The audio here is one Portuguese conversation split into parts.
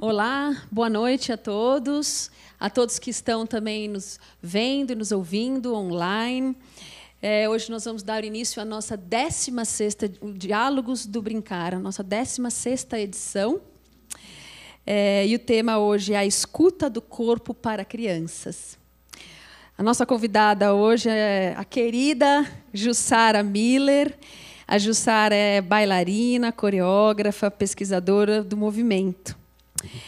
Olá, boa noite a todos, a todos que estão também nos vendo e nos ouvindo online. É, hoje nós vamos dar início à nossa 16 Diálogos do Brincar, a nossa 16 edição. É, e o tema hoje é a escuta do corpo para crianças. A nossa convidada hoje é a querida Jussara Miller. A Jussara é bailarina, coreógrafa, pesquisadora do movimento.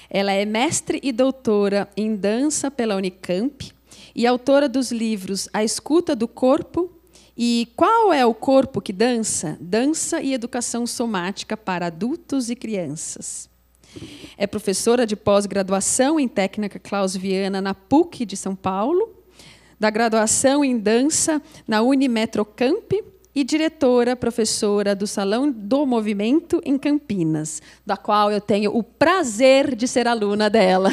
Ela é mestre e doutora em dança pela Unicamp e autora dos livros A Escuta do Corpo e Qual é o Corpo que Dança? Dança e Educação Somática para Adultos e Crianças. É professora de pós-graduação em técnica Viana na PUC de São Paulo, da graduação em dança na Unimetrocamp e diretora, professora do Salão do Movimento em Campinas, da qual eu tenho o prazer de ser aluna dela.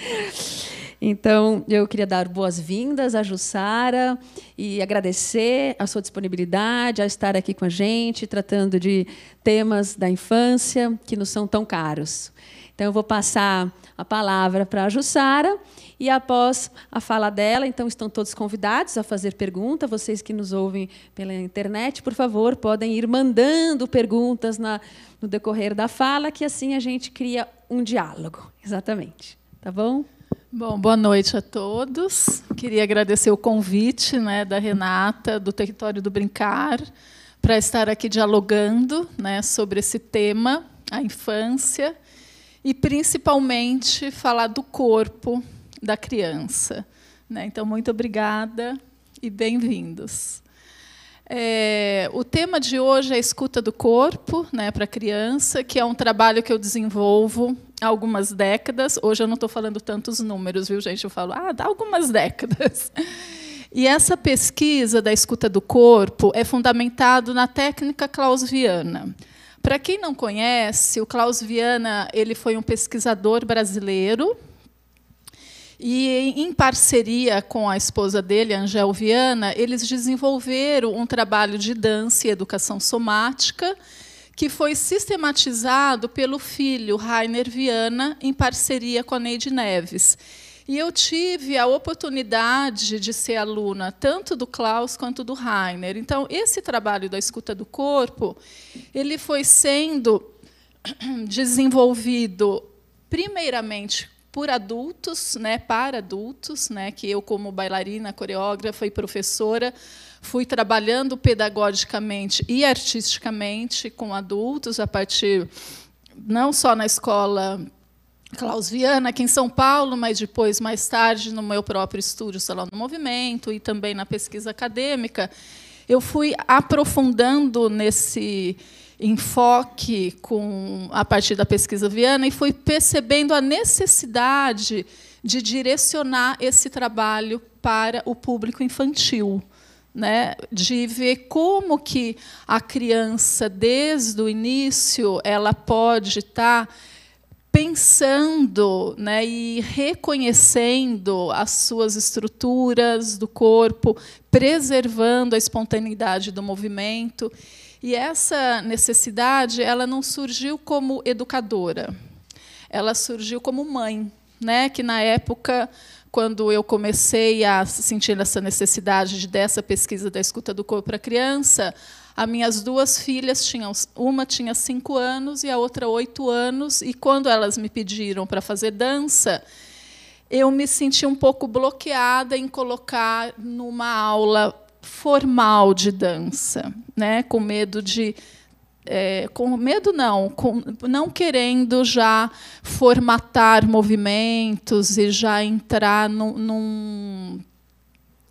então, eu queria dar boas-vindas à Jussara e agradecer a sua disponibilidade, a estar aqui com a gente, tratando de temas da infância que nos são tão caros. Então, eu vou passar a palavra para a Jussara e após a fala dela, então estão todos convidados a fazer pergunta. Vocês que nos ouvem pela internet, por favor, podem ir mandando perguntas na, no decorrer da fala, que assim a gente cria um diálogo. Exatamente. Tá bom? Bom, boa noite a todos. Queria agradecer o convite né, da Renata, do Território do Brincar, para estar aqui dialogando né, sobre esse tema, a infância e principalmente falar do corpo da criança. Né? Então, muito obrigada e bem-vindos. É, o tema de hoje é a escuta do corpo né, para a criança, que é um trabalho que eu desenvolvo há algumas décadas. Hoje eu não estou falando tantos números, viu, gente? Eu falo, ah, dá algumas décadas. E essa pesquisa da escuta do corpo é fundamentado na técnica clausiana. Para quem não conhece, o Klaus Viana ele foi um pesquisador brasileiro e, em parceria com a esposa dele, Angel Viana, eles desenvolveram um trabalho de dança e educação somática que foi sistematizado pelo filho Rainer Viana em parceria com a Neide Neves. E eu tive a oportunidade de ser aluna tanto do Klaus quanto do Rainer. Então, esse trabalho da escuta do corpo, ele foi sendo desenvolvido primeiramente por adultos, né, para adultos, né, que eu como bailarina, coreógrafa e professora fui trabalhando pedagogicamente e artisticamente com adultos a partir não só na escola Klaus Viana, aqui em São Paulo, mas depois, mais tarde, no meu próprio estúdio Salão do Movimento e também na pesquisa acadêmica, eu fui aprofundando nesse enfoque com a partir da pesquisa Viana e fui percebendo a necessidade de direcionar esse trabalho para o público infantil. Né, de ver como que a criança desde o início ela pode estar tá pensando né, e reconhecendo as suas estruturas do corpo, preservando a espontaneidade do movimento. E essa necessidade, ela não surgiu como educadora, ela surgiu como mãe, né? Que na época, quando eu comecei a sentir essa necessidade dessa pesquisa da escuta do corpo para criança, as minhas duas filhas tinham, uma tinha cinco anos e a outra oito anos, e quando elas me pediram para fazer dança, eu me senti um pouco bloqueada em colocar numa aula formal de dança, né? Com medo de é, com medo não, com, não querendo já formatar movimentos e já entrar no, num,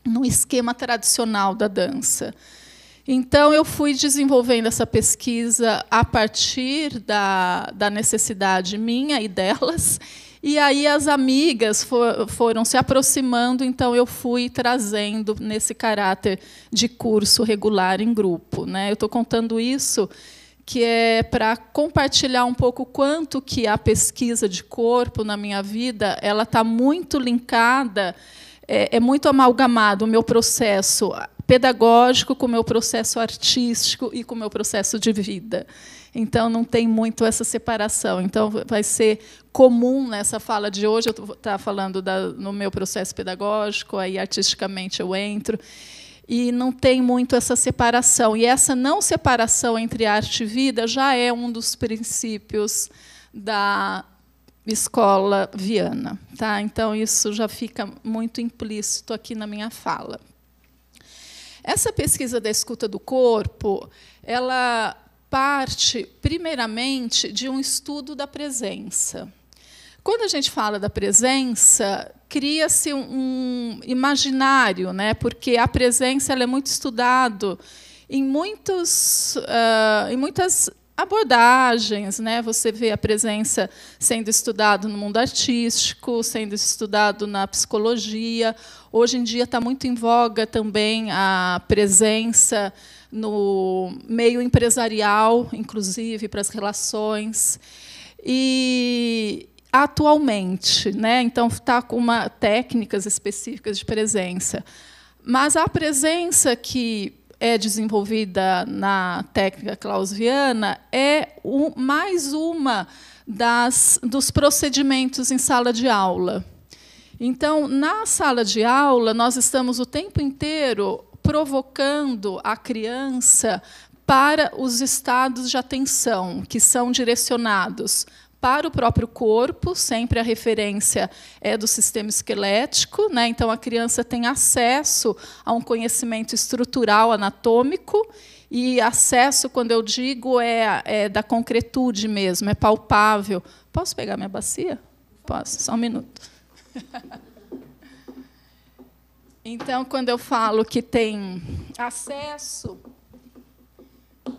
num esquema tradicional da dança. Então, eu fui desenvolvendo essa pesquisa a partir da, da necessidade minha e delas. E aí as amigas for, foram se aproximando, então eu fui trazendo nesse caráter de curso regular em grupo. Né? Eu estou contando isso que é para compartilhar um pouco quanto que a pesquisa de corpo na minha vida ela está muito linkada, é, é muito amalgamado o meu processo pedagógico, com o meu processo artístico e com o meu processo de vida. Então, não tem muito essa separação. Então, vai ser comum nessa fala de hoje, eu estar tá falando da, no meu processo pedagógico, aí artisticamente eu entro, e não tem muito essa separação. E essa não separação entre arte e vida já é um dos princípios da escola viana. Tá? Então, isso já fica muito implícito aqui na minha fala. Essa pesquisa da escuta do corpo, ela parte primeiramente de um estudo da presença. Quando a gente fala da presença, cria-se um imaginário, né? Porque a presença é muito estudado em muitos, uh, em muitas abordagens, né? Você vê a presença sendo estudado no mundo artístico, sendo estudado na psicologia. Hoje em dia está muito em voga também a presença no meio empresarial, inclusive para as relações. E atualmente, né? Então está com uma técnicas específicas de presença. Mas a presença que é desenvolvida na técnica clausiana é mais uma das, dos procedimentos em sala de aula. Então, na sala de aula, nós estamos o tempo inteiro provocando a criança para os estados de atenção, que são direcionados para o próprio corpo, sempre a referência é do sistema esquelético, né? então a criança tem acesso a um conhecimento estrutural anatômico, e acesso, quando eu digo, é, é da concretude mesmo, é palpável. Posso pegar minha bacia? Posso, só um minuto. Então, quando eu falo que tem acesso,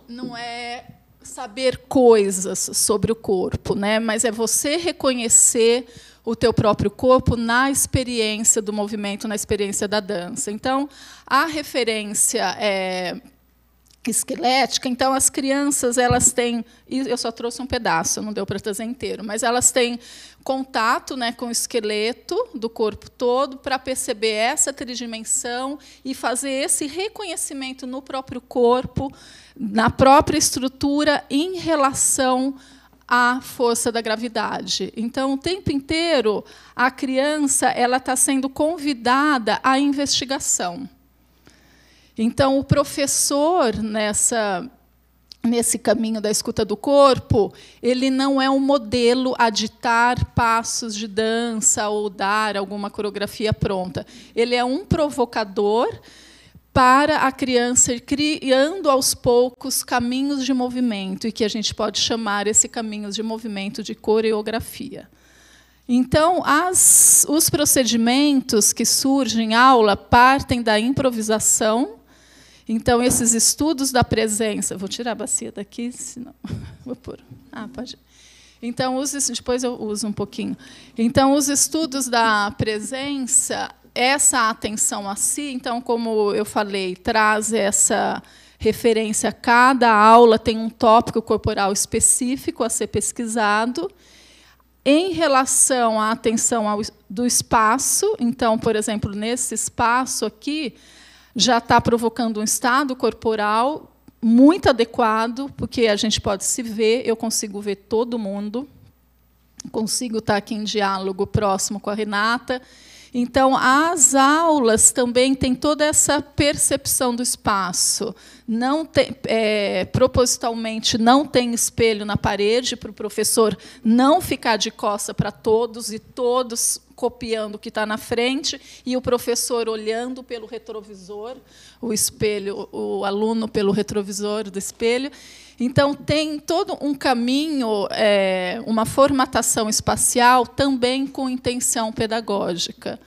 não é saber coisas sobre o corpo, né? Mas é você reconhecer o teu próprio corpo na experiência do movimento, na experiência da dança. Então, a referência é esquelética. Então, as crianças elas têm, eu só trouxe um pedaço, não deu para trazer inteiro, mas elas têm contato né, com o esqueleto do corpo todo para perceber essa tridimensão e fazer esse reconhecimento no próprio corpo, na própria estrutura, em relação à força da gravidade. Então, o tempo inteiro, a criança ela está sendo convidada à investigação. Então, o professor, nessa nesse caminho da escuta do corpo, ele não é um modelo a ditar passos de dança ou dar alguma coreografia pronta. Ele é um provocador para a criança ir criando aos poucos caminhos de movimento e que a gente pode chamar esse caminho de movimento de coreografia. Então, as, os procedimentos que surgem em aula partem da improvisação então, esses estudos da presença. Vou tirar a bacia daqui, senão. Vou pôr. Ah, pode. Então, uso, depois eu uso um pouquinho. Então, os estudos da presença, essa atenção a si, então, como eu falei, traz essa referência. Cada aula tem um tópico corporal específico a ser pesquisado. Em relação à atenção ao, do espaço, então, por exemplo, nesse espaço aqui, já está provocando um estado corporal muito adequado, porque a gente pode se ver, eu consigo ver todo mundo, consigo estar tá aqui em diálogo próximo com a Renata. Então, as aulas também têm toda essa percepção do espaço. Não tem, é, propositalmente não tem espelho na parede para o professor não ficar de costa para todos e todos copiando o que está na frente e o professor olhando pelo retrovisor, o espelho, o aluno pelo retrovisor do espelho. Então tem todo um caminho, é, uma formatação espacial também com intenção pedagógica.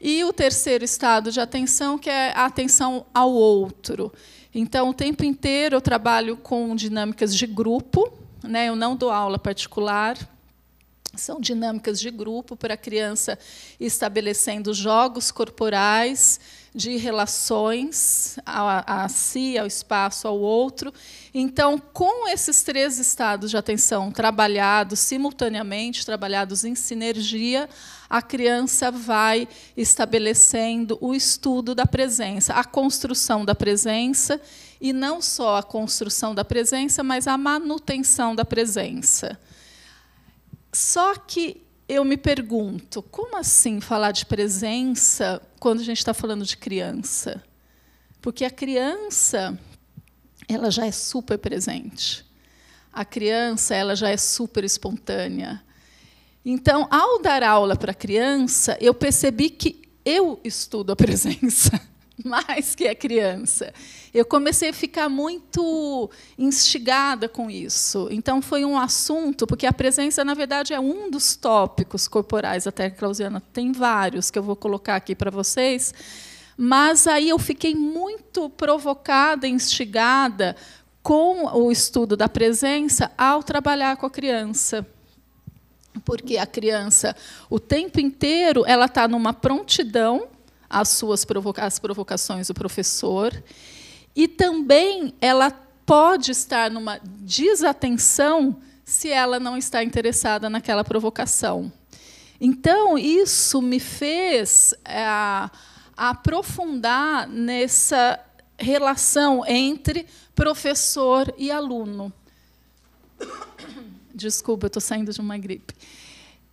E o terceiro estado de atenção, que é a atenção ao outro. Então, o tempo inteiro eu trabalho com dinâmicas de grupo, né? eu não dou aula particular, são dinâmicas de grupo para a criança estabelecendo jogos corporais, de relações a, a, si, ao espaço, ao outro. Então, com esses três estados de atenção trabalhados simultaneamente, trabalhados em sinergia, a criança vai estabelecendo o estudo da presença, a construção da presença, e não só a construção da presença, mas a manutenção da presença. Só que eu me pergunto, como assim falar de presença quando a gente está falando de criança? Porque a criança, ela já é super presente. A criança, ela já é super espontânea. Então, ao dar aula para criança, eu percebi que eu estudo a presença. mais que a criança. Eu comecei a ficar muito instigada com isso. Então, foi um assunto, porque a presença, na verdade, é um dos tópicos corporais até técnica clausiana. Tem vários que eu vou colocar aqui para vocês. Mas aí eu fiquei muito provocada, instigada com o estudo da presença ao trabalhar com a criança porque a criança o tempo inteiro ela está numa prontidão as suas provoca as provocações do professor. E também ela pode estar numa desatenção se ela não está interessada naquela provocação. Então, isso me fez é, aprofundar nessa relação entre professor e aluno. Desculpa, estou saindo de uma gripe.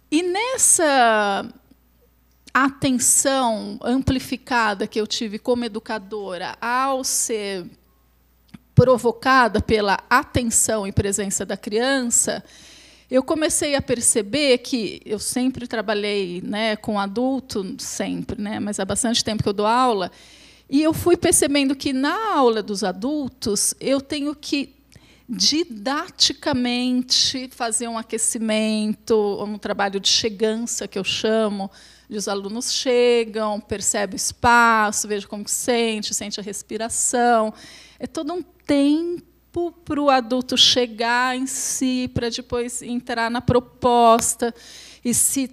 E nessa atenção amplificada que eu tive como educadora ao ser provocada pela atenção e presença da criança, eu comecei a perceber que eu sempre trabalhei né, com adulto, sempre, né, mas há bastante tempo que eu dou aula, e eu fui percebendo que na aula dos adultos eu tenho que didaticamente fazer um aquecimento, um trabalho de chegança que eu chamo, e os alunos chegam, percebem o espaço, vejam como sente, sente a respiração. É todo um tempo para o adulto chegar em si, para depois entrar na proposta e se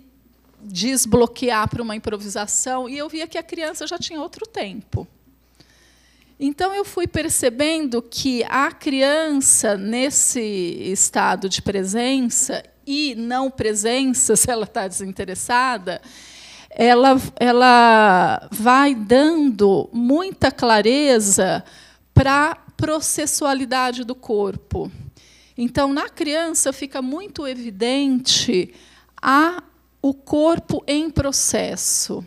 desbloquear para uma improvisação. E eu via que a criança já tinha outro tempo. Então eu fui percebendo que a criança nesse estado de presença e não presença, se ela está desinteressada, ela, ela vai dando muita clareza para a processualidade do corpo. Então, na criança, fica muito evidente a, o corpo em processo.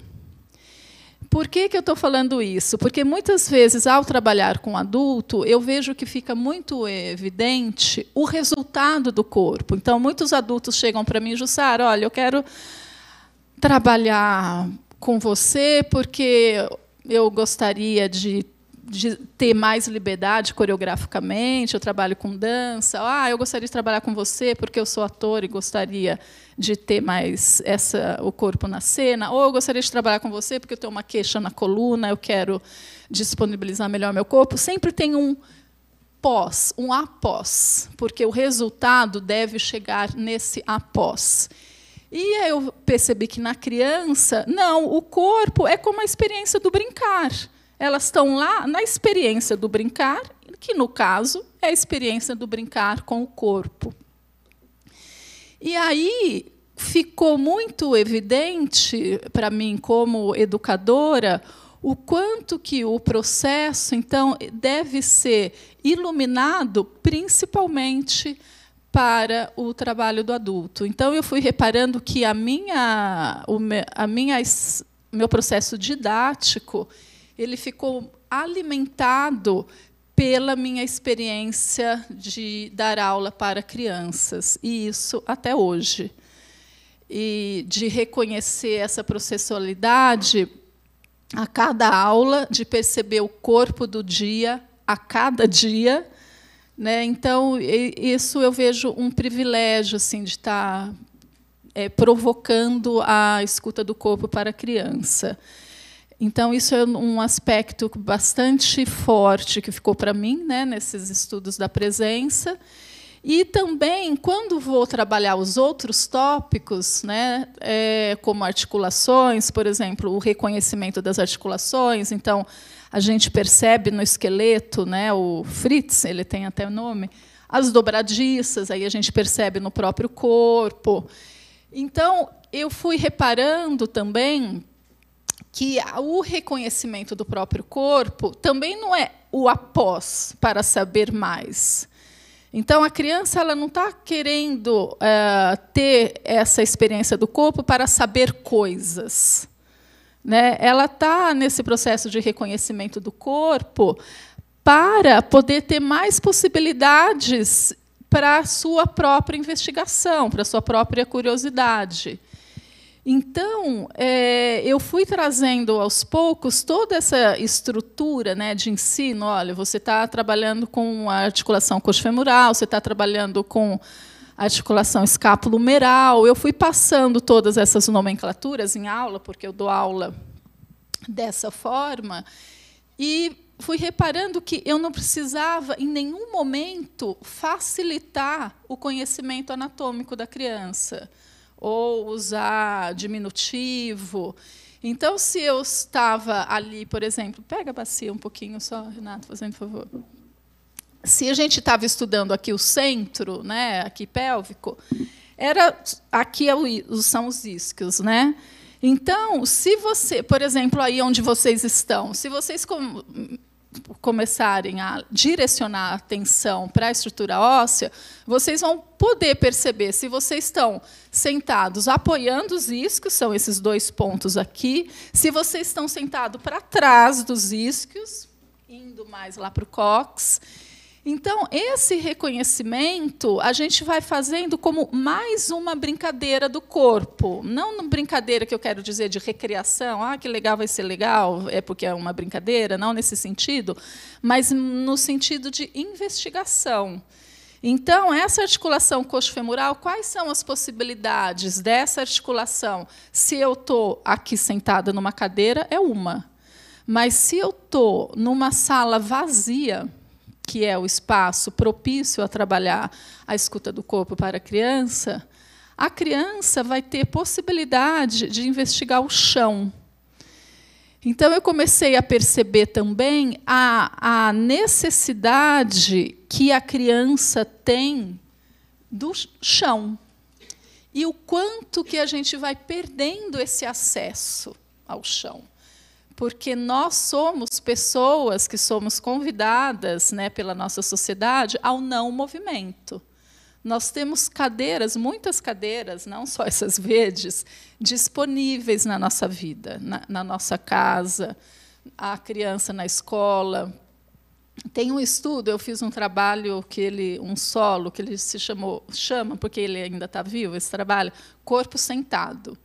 Por que, que eu estou falando isso? Porque muitas vezes, ao trabalhar com adulto, eu vejo que fica muito evidente o resultado do corpo. Então, muitos adultos chegam para mim, Jussara, olha, eu quero trabalhar com você porque eu gostaria de, de, ter mais liberdade coreograficamente, eu trabalho com dança. Ah, eu gostaria de trabalhar com você porque eu sou ator e gostaria de ter mais essa o corpo na cena. Ou eu gostaria de trabalhar com você porque eu tenho uma queixa na coluna, eu quero disponibilizar melhor meu corpo. Sempre tem um pós, um após, porque o resultado deve chegar nesse após. E aí eu percebi que na criança, não, o corpo é como a experiência do brincar. Elas estão lá na experiência do brincar, que no caso é a experiência do brincar com o corpo. E aí ficou muito evidente para mim como educadora o quanto que o processo então deve ser iluminado principalmente para o trabalho do adulto. Então eu fui reparando que a minha, o meu, a minha, meu processo didático ele ficou alimentado pela minha experiência de dar aula para crianças e isso até hoje e de reconhecer essa processualidade a cada aula, de perceber o corpo do dia a cada dia né? Então, isso eu vejo um privilégio assim, de estar tá, é, provocando a escuta do corpo para a criança. Então, isso é um aspecto bastante forte que ficou para mim né, nesses estudos da presença. E também, quando vou trabalhar os outros tópicos, né, é, como articulações, por exemplo, o reconhecimento das articulações, então, a gente percebe no esqueleto, né, o Fritz, ele tem até o nome, as dobradiças, aí a gente percebe no próprio corpo. Então, eu fui reparando também que o reconhecimento do próprio corpo também não é o após para saber mais. Então, a criança ela não está querendo é, ter essa experiência do corpo para saber coisas. Né? Ela está nesse processo de reconhecimento do corpo para poder ter mais possibilidades para a sua própria investigação, para a sua própria curiosidade. Então, é, eu fui trazendo aos poucos toda essa estrutura né, de ensino. Olha, você está trabalhando com a articulação coxofemoral, você está trabalhando com articulação escapulomeral. Eu fui passando todas essas nomenclaturas em aula, porque eu dou aula dessa forma, e fui reparando que eu não precisava, em nenhum momento, facilitar o conhecimento anatômico da criança, ou usar diminutivo. Então, se eu estava ali, por exemplo, pega a bacia um pouquinho só, Renato, fazendo favor se a gente estava estudando aqui o centro, né, aqui pélvico, era aqui é são os isquios, né? Então, se você, por exemplo, aí onde vocês estão, se vocês com, começarem a direcionar a atenção para a estrutura óssea, vocês vão poder perceber se vocês estão sentados apoiando os isquios, são esses dois pontos aqui, se vocês estão sentados para trás dos isquios, indo mais lá para o cox, então, esse reconhecimento a gente vai fazendo como mais uma brincadeira do corpo. Não uma brincadeira que eu quero dizer de recreação, ah, que legal vai ser legal, é porque é uma brincadeira, não nesse sentido, mas no sentido de investigação. Então, essa articulação coxo-femoral, quais são as possibilidades dessa articulação? Se eu estou aqui sentada numa cadeira, é uma. Mas se eu estou numa sala vazia, que é o espaço propício a trabalhar a escuta do corpo para a criança, a criança vai ter possibilidade de investigar o chão. Então, eu comecei a perceber também a, a necessidade que a criança tem do chão e o quanto que a gente vai perdendo esse acesso ao chão porque nós somos pessoas que somos convidadas né, pela nossa sociedade ao não movimento. Nós temos cadeiras, muitas cadeiras, não só essas verdes, disponíveis na nossa vida, na, na nossa casa, a criança na escola. Tem um estudo, eu fiz um trabalho que ele, um solo que ele se chamou, chama porque ele ainda está vivo esse trabalho, corpo sentado.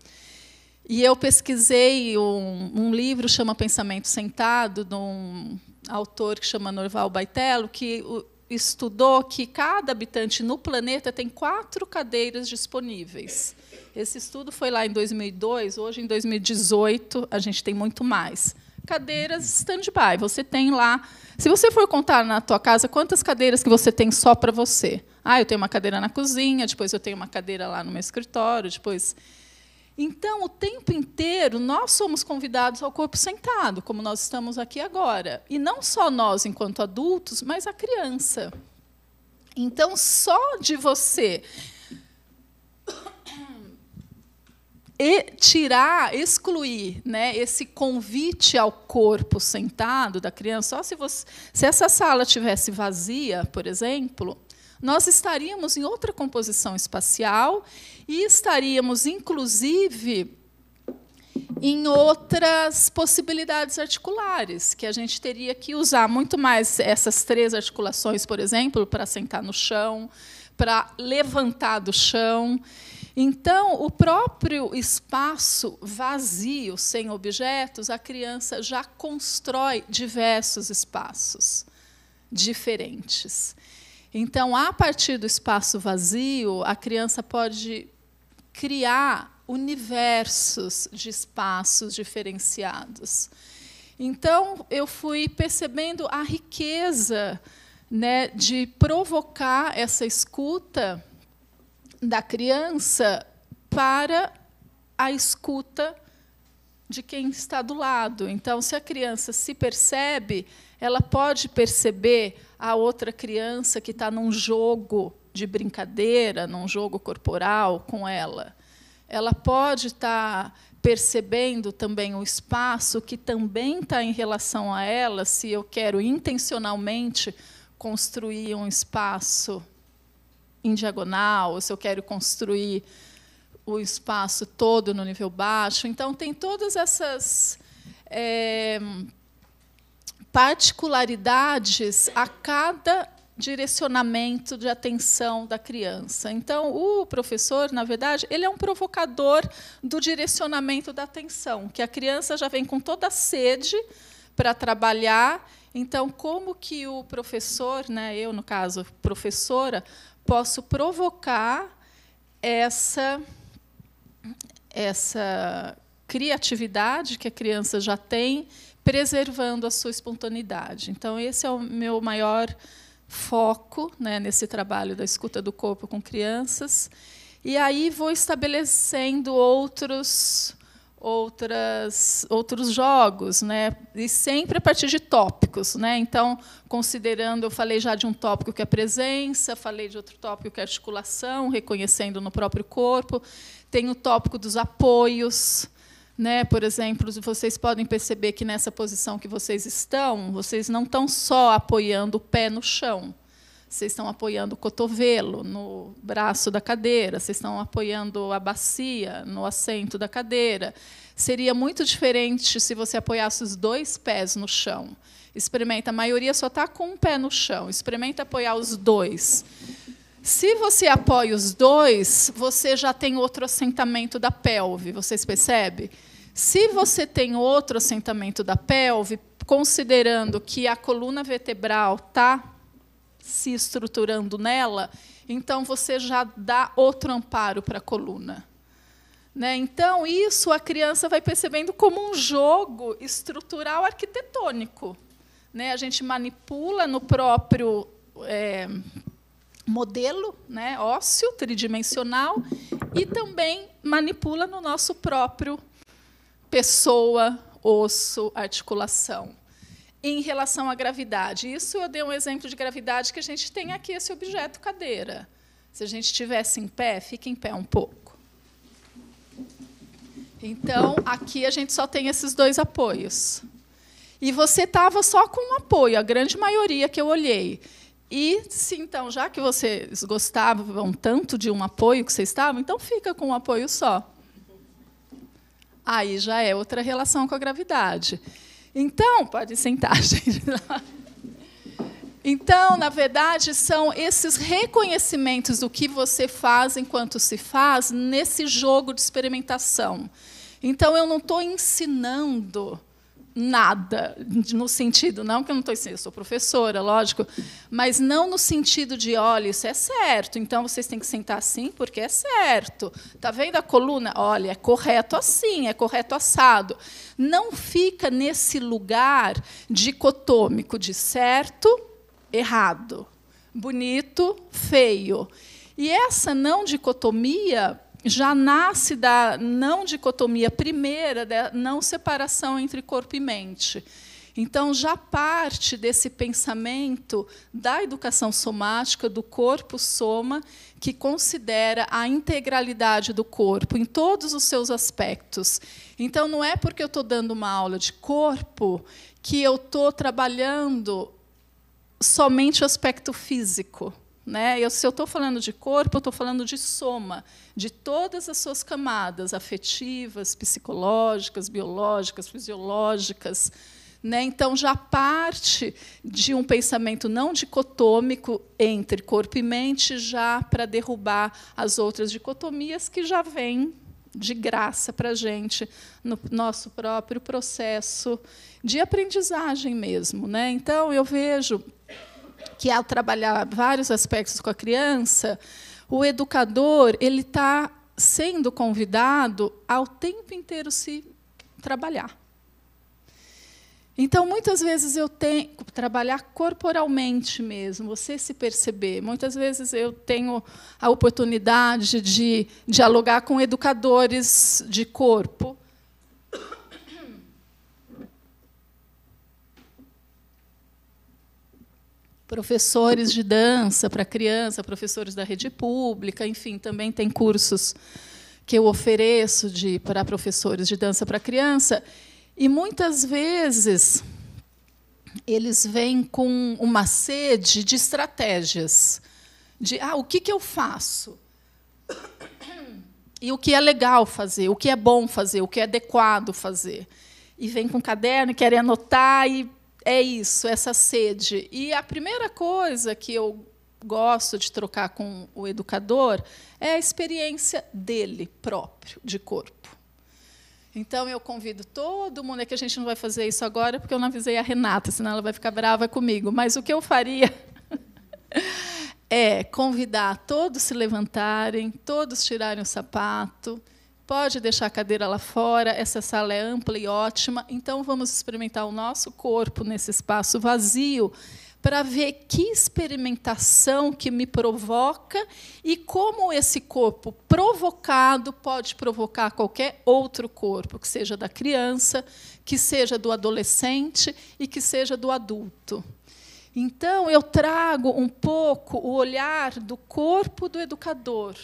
E eu pesquisei um, um livro chama Pensamento Sentado, de um autor que chama Norval Baitello, que estudou que cada habitante no planeta tem quatro cadeiras disponíveis. Esse estudo foi lá em 2002, hoje em 2018 a gente tem muito mais. Cadeiras stand-by, você tem lá. Se você for contar na tua casa quantas cadeiras que você tem só para você. Ah, eu tenho uma cadeira na cozinha, depois eu tenho uma cadeira lá no meu escritório, depois então, o tempo inteiro, nós somos convidados ao corpo sentado, como nós estamos aqui agora. E não só nós, enquanto adultos, mas a criança. Então, só de você e tirar, excluir né, esse convite ao corpo sentado da criança, só se, você, se essa sala tivesse vazia, por exemplo, nós estaríamos em outra composição espacial e estaríamos, inclusive, em outras possibilidades articulares, que a gente teria que usar muito mais essas três articulações, por exemplo, para sentar no chão, para levantar do chão. Então, o próprio espaço vazio, sem objetos, a criança já constrói diversos espaços diferentes. Então, a partir do espaço vazio, a criança pode criar universos de espaços diferenciados. Então, eu fui percebendo a riqueza né, de provocar essa escuta da criança para a escuta de quem está do lado. Então, se a criança se percebe, ela pode perceber a outra criança que está num jogo de brincadeira, num jogo corporal com ela. Ela pode estar tá percebendo também o espaço que também está em relação a ela, se eu quero intencionalmente construir um espaço em diagonal, ou se eu quero construir o espaço todo no nível baixo. Então, tem todas essas é, particularidades a cada direcionamento de atenção da criança. Então, o professor, na verdade, ele é um provocador do direcionamento da atenção, que a criança já vem com toda a sede para trabalhar. Então, como que o professor, né, eu no caso, professora, posso provocar essa essa criatividade que a criança já tem, preservando a sua espontaneidade. Então, esse é o meu maior foco né, nesse trabalho da escuta do corpo com crianças. E aí vou estabelecendo outros outras outros jogos, né? E sempre a partir de tópicos, né? Então, considerando, eu falei já de um tópico que é presença, falei de outro tópico que é articulação, reconhecendo no próprio corpo. Tem o tópico dos apoios. Né? Por exemplo, vocês podem perceber que nessa posição que vocês estão, vocês não estão só apoiando o pé no chão, vocês estão apoiando o cotovelo no braço da cadeira, vocês estão apoiando a bacia no assento da cadeira. Seria muito diferente se você apoiasse os dois pés no chão. Experimenta, a maioria só está com um pé no chão. Experimenta apoiar os dois. Se você apoia os dois, você já tem outro assentamento da pelve, vocês percebem? Se você tem outro assentamento da pelve, considerando que a coluna vertebral está se estruturando nela, então você já dá outro amparo para a coluna. Né? Então, isso a criança vai percebendo como um jogo estrutural arquitetônico. Né? A gente manipula no próprio é, modelo né, ósseo tridimensional e também manipula no nosso próprio pessoa, osso, articulação. Em relação à gravidade, isso eu dei um exemplo de gravidade que a gente tem aqui esse objeto cadeira. Se a gente estivesse em pé, fica em pé um pouco. Então, aqui a gente só tem esses dois apoios. E você estava só com um apoio, a grande maioria que eu olhei. E se então, já que vocês gostavam tanto de um apoio que vocês estavam, então fica com um apoio só. Aí já é outra relação com a gravidade. Então, pode sentar, gente. Então, na verdade, são esses reconhecimentos do que você faz enquanto se faz nesse jogo de experimentação. Então, eu não estou ensinando nada, no sentido, não que eu não estou ensinando, eu sou professora, lógico, mas não no sentido de, olha, isso é certo, então vocês têm que sentar assim porque é certo. Está vendo a coluna? Olha, é correto assim, é correto assado. Não fica nesse lugar dicotômico de certo, errado, bonito, feio. E essa não dicotomia já nasce da não dicotomia primeira, da não separação entre corpo e mente. Então, já parte desse pensamento da educação somática, do corpo soma, que considera a integralidade do corpo em todos os seus aspectos. Então, não é porque eu estou dando uma aula de corpo que eu estou trabalhando somente o aspecto físico. Né? Eu, se eu estou falando de corpo, eu estou falando de soma, de todas as suas camadas afetivas, psicológicas, biológicas, fisiológicas. Né? Então, já parte de um pensamento não dicotômico entre corpo e mente, já para derrubar as outras dicotomias que já vêm de graça para a gente no nosso próprio processo de aprendizagem mesmo. Né? Então, eu vejo que ao trabalhar vários aspectos com a criança, o educador ele está sendo convidado ao tempo inteiro se trabalhar. Então, muitas vezes eu tenho trabalhar corporalmente mesmo, você se perceber. Muitas vezes eu tenho a oportunidade de dialogar com educadores de corpo professores de dança para criança, professores da rede pública, enfim, também tem cursos que eu ofereço de para professores de dança para criança, e muitas vezes eles vêm com uma sede de estratégias, de ah, o que, que eu faço? E o que é legal fazer, o que é bom fazer, o que é adequado fazer. E vem com caderno, querem anotar e é isso, essa sede. E a primeira coisa que eu gosto de trocar com o educador é a experiência dele próprio, de corpo. Então eu convido todo mundo, é que a gente não vai fazer isso agora porque eu não avisei a Renata, senão ela vai ficar brava comigo, mas o que eu faria é convidar todos se levantarem, todos tirarem o sapato, pode deixar a cadeira lá fora, essa sala é ampla e ótima. Então, vamos experimentar o nosso corpo nesse espaço vazio para ver que experimentação que me provoca e como esse corpo provocado pode provocar qualquer outro corpo, que seja da criança, que seja do adolescente e que seja do adulto. Então, eu trago um pouco o olhar do corpo do educador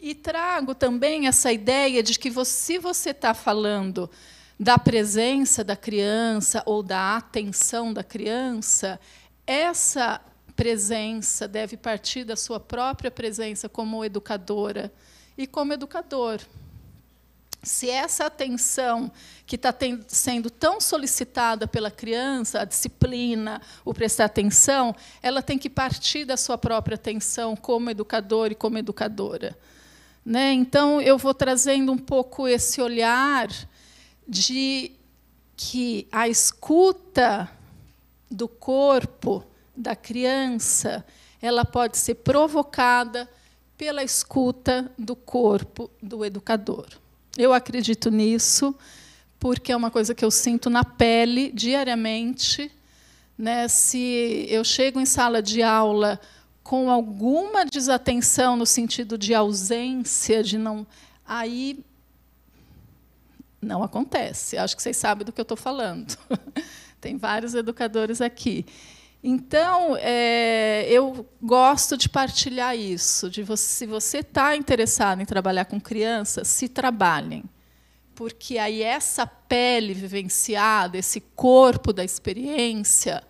e trago também essa ideia de que se você está falando da presença da criança ou da atenção da criança, essa presença deve partir da sua própria presença como educadora e como educador. Se essa atenção que está sendo tão solicitada pela criança, a disciplina, o prestar atenção, ela tem que partir da sua própria atenção como educador e como educadora. Né? Então, eu vou trazendo um pouco esse olhar de que a escuta do corpo da criança ela pode ser provocada pela escuta do corpo do educador. Eu acredito nisso porque é uma coisa que eu sinto na pele diariamente. Né? Se eu chego em sala de aula com alguma desatenção no sentido de ausência, de não. Aí não acontece. Acho que vocês sabem do que eu estou falando. Tem vários educadores aqui. Então, é, eu gosto de partilhar isso. De você, se você está interessado em trabalhar com crianças, se trabalhem. Porque aí essa pele vivenciada, esse corpo da experiência,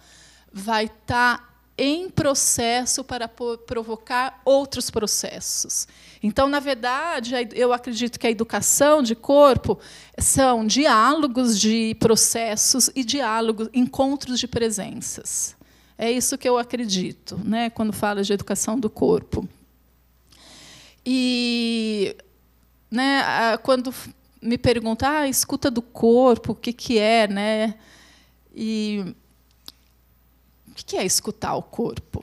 vai estar tá em processo para provocar outros processos. Então, na verdade, eu acredito que a educação de corpo são diálogos de processos e diálogos, encontros de presenças. É isso que eu acredito, né, quando falo de educação do corpo. E né, quando me perguntam, ah, escuta do corpo, o que que é, né? E o que é escutar o corpo?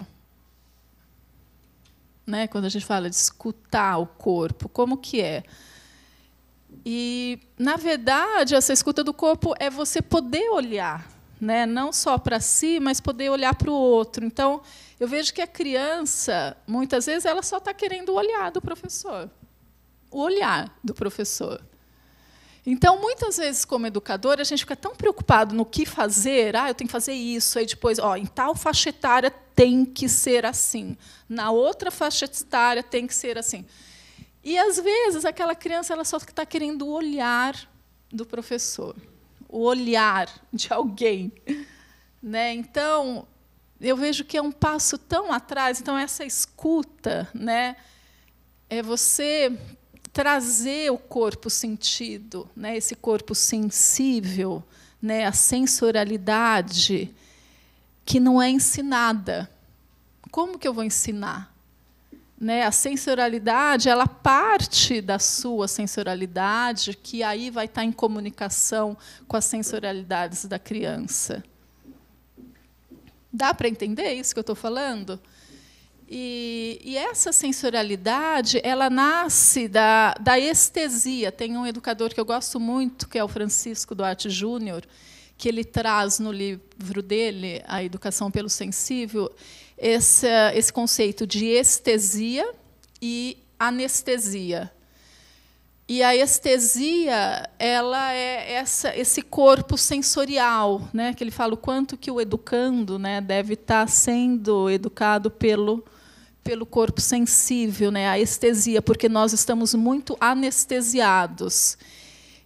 Né? Quando a gente fala de escutar o corpo, como que é? E, na verdade, essa escuta do corpo é você poder olhar, né? não só para si, mas poder olhar para o outro. Então, eu vejo que a criança, muitas vezes, ela só está querendo o olhar do professor. O olhar do professor. Então, muitas vezes, como educadora, a gente fica tão preocupado no que fazer, ah, eu tenho que fazer isso, aí depois, ó, em tal faixa etária tem que ser assim, na outra faixa etária tem que ser assim. E, às vezes, aquela criança ela só está querendo o olhar do professor, o olhar de alguém. Né? Então, eu vejo que é um passo tão atrás, então, essa escuta, né? é você trazer o corpo sentido, né, esse corpo sensível, né, a sensorialidade que não é ensinada. Como que eu vou ensinar? Né, a sensorialidade, ela parte da sua sensorialidade, que aí vai estar em comunicação com as sensorialidades da criança. Dá para entender isso que eu estou falando? E, e, essa sensorialidade, ela nasce da, da estesia. Tem um educador que eu gosto muito, que é o Francisco Duarte Júnior, que ele traz no livro dele, A Educação pelo Sensível, esse, esse conceito de estesia e anestesia. E a estesia, ela é essa, esse corpo sensorial, né? Que ele fala o quanto que o educando, né, deve estar tá sendo educado pelo pelo corpo sensível, né, a estesia, porque nós estamos muito anestesiados.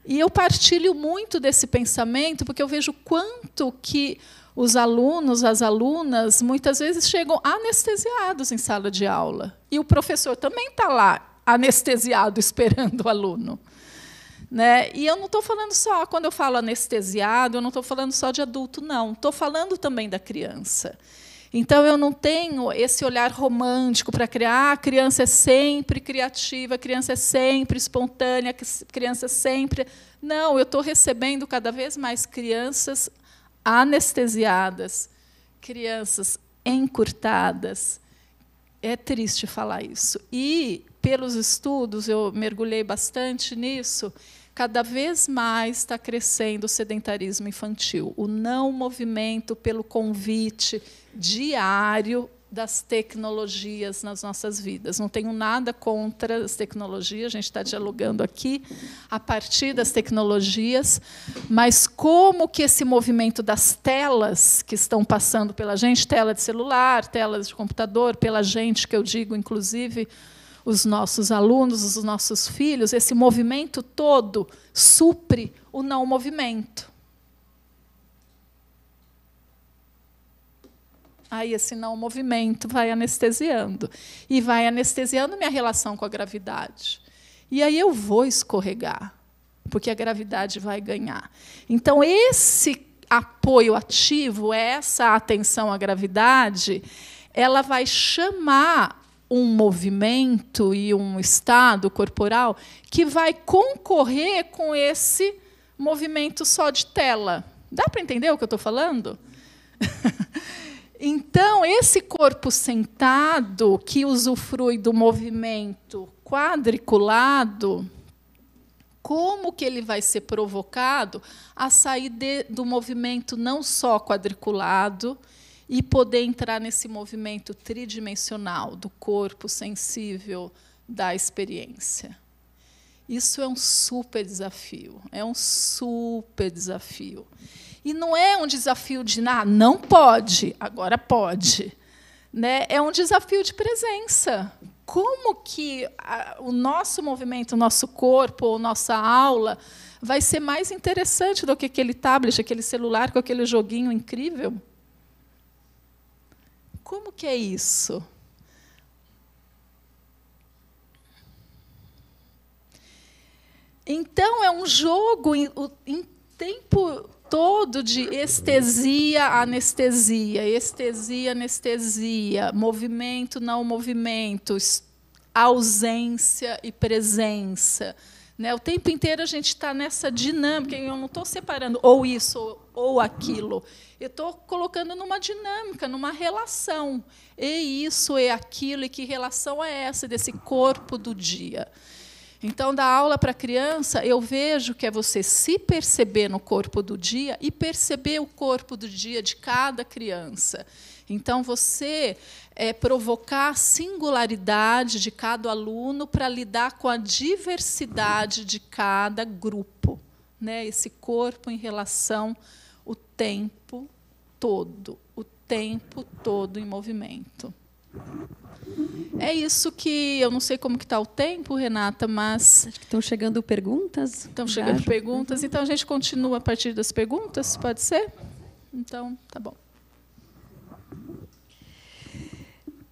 E eu partilho muito desse pensamento, porque eu vejo quanto que os alunos, as alunas, muitas vezes chegam anestesiados em sala de aula. E o professor também está lá, anestesiado, esperando o aluno. Né? E eu não estou falando só, quando eu falo anestesiado, eu não estou falando só de adulto, não. Estou falando também da criança. Então eu não tenho esse olhar romântico para criar. Ah, a criança é sempre criativa, a criança é sempre espontânea, a criança é sempre. Não, eu estou recebendo cada vez mais crianças anestesiadas, crianças encurtadas, é triste falar isso. E, pelos estudos, eu mergulhei bastante nisso, cada vez mais está crescendo o sedentarismo infantil, o não movimento pelo convite diário das tecnologias nas nossas vidas. Não tenho nada contra as tecnologias, a gente está dialogando aqui a partir das tecnologias, mas como que esse movimento das telas que estão passando pela gente, tela de celular, telas de computador, pela gente que eu digo, inclusive, os nossos alunos, os nossos filhos, esse movimento todo supre o não movimento. Aí esse assim, não movimento vai anestesiando. E vai anestesiando minha relação com a gravidade. E aí eu vou escorregar, porque a gravidade vai ganhar. Então, esse apoio ativo, essa atenção à gravidade, ela vai chamar um movimento e um estado corporal que vai concorrer com esse movimento só de tela. Dá para entender o que eu estou falando? Então, esse corpo sentado que usufrui do movimento quadriculado, como que ele vai ser provocado a sair de, do movimento não só quadriculado e poder entrar nesse movimento tridimensional do corpo sensível da experiência. Isso é um super desafio, é um super desafio. E não é um desafio de ah, não pode, agora pode. Né? É um desafio de presença. Como que a, o nosso movimento, o nosso corpo, a nossa aula vai ser mais interessante do que aquele tablet, aquele celular com aquele joguinho incrível? Como que é isso? Então, é um jogo em, em tempo todo de estesia, anestesia, estesia, anestesia, movimento, não movimento, ausência e presença. Né? O tempo inteiro a gente está nessa dinâmica, e eu não estou separando ou isso ou, ou aquilo. Eu estou colocando numa dinâmica, numa relação. E isso, e aquilo, e que relação é essa desse corpo do dia? Então, da aula para criança, eu vejo que é você se perceber no corpo do dia e perceber o corpo do dia de cada criança. Então, você é, provocar a singularidade de cada aluno para lidar com a diversidade de cada grupo, né? esse corpo em relação o tempo todo, o tempo todo em movimento. É isso que eu não sei como que está o tempo, Renata, mas acho que estão chegando perguntas. Estão chegando uhum. perguntas. Então a gente continua a partir das perguntas, pode ser? Então, tá bom.